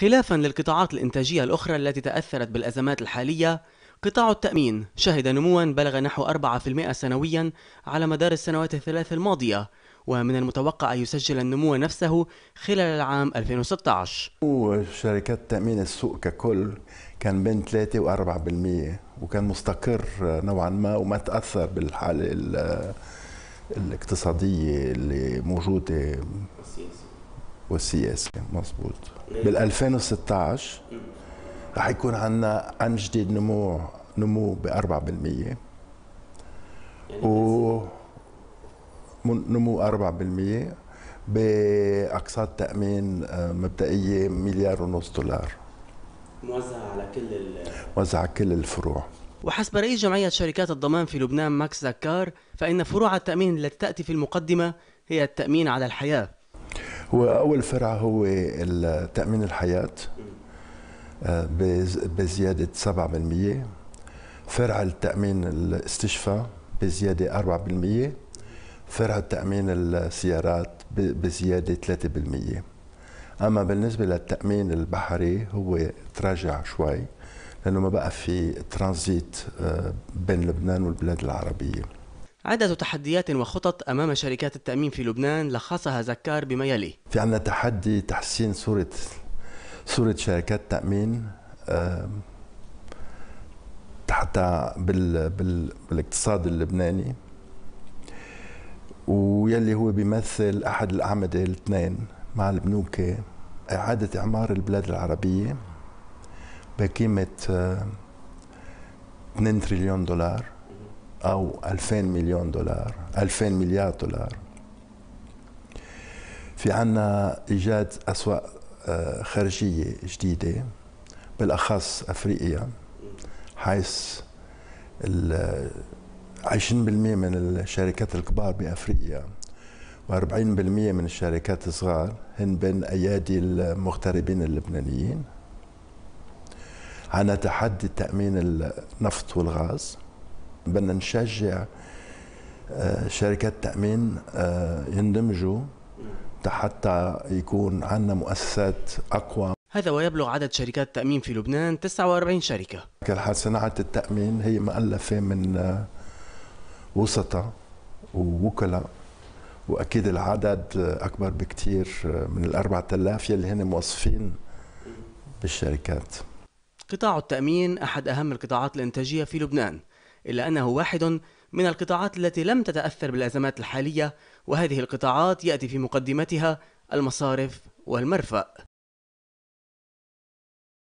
خلافا للقطاعات الإنتاجية الأخرى التي تأثرت بالأزمات الحالية قطاع التأمين شهد نموا بلغ نحو 4% سنويا على مدار السنوات الثلاث الماضية ومن المتوقع أن يسجل النمو نفسه خلال العام 2016 وشركات تأمين السوق ككل كان بين 3 و 4% وكان مستقر نوعا ما وما تأثر بالحالة الاقتصادية اللي موجودة والسياسه مزبوط بال 2016 رح يكون عندنا عن جديد نمو نمو ب 4% يعني و نمو 4% باقساط تامين آه، مبدئيه مليار ونص دولار موزع على كل موزع على كل الفروع وحسب رئيس جمعية شركات الضمان في لبنان ماكس زكار فإن فروع التأمين التي تأتي في المقدمة هي التأمين على الحياة هو اول فرع هو تامين الحياه آه، بزياده 7% فرع التامين الاستشفاء بزياده 4% فرع تامين السيارات بزياده 3% اما بالنسبه للتامين البحري هو تراجع شوي لانه ما بقى في ترانزيت آه، بين لبنان والبلاد العربيه عدة تحديات وخطط أمام شركات التأمين في لبنان لخصها زكار بما يلي في عندنا تحدي تحسين صورة صورة شركات التأمين حتى بال... بال... بالاقتصاد اللبناني ويلي هو بيمثل أحد الأعمدة الاثنين مع البنوك إعادة إعمار البلاد العربية بقيمة 2 تريليون دولار أو 2000 مليون دولار 2000 مليار دولار في عنا إيجاد أسواق آه، خارجية جديدة بالأخص أفريقيا حيث 20% آه، من الشركات الكبار بأفريقيا و40% من الشركات الصغار هن بين أيادي المغتربين اللبنانيين عنا تحدي تأمين النفط والغاز بدنا نشجع آه، شركات تامين آه، يندمجوا حتى يكون عندنا مؤسسات اقوى هذا ويبلغ عدد شركات التامين في لبنان 49 شركه صناعه التامين هي مؤلفه من آه، وسطاء ووكلاء واكيد العدد اكبر بكثير من ال 4000 يلي هن موظفين بالشركات قطاع التامين احد اهم القطاعات الانتاجيه في لبنان إلا أنه واحد من القطاعات التي لم تتأثر بالأزمات الحالية وهذه القطاعات يأتي في مقدمتها المصارف والمرفأ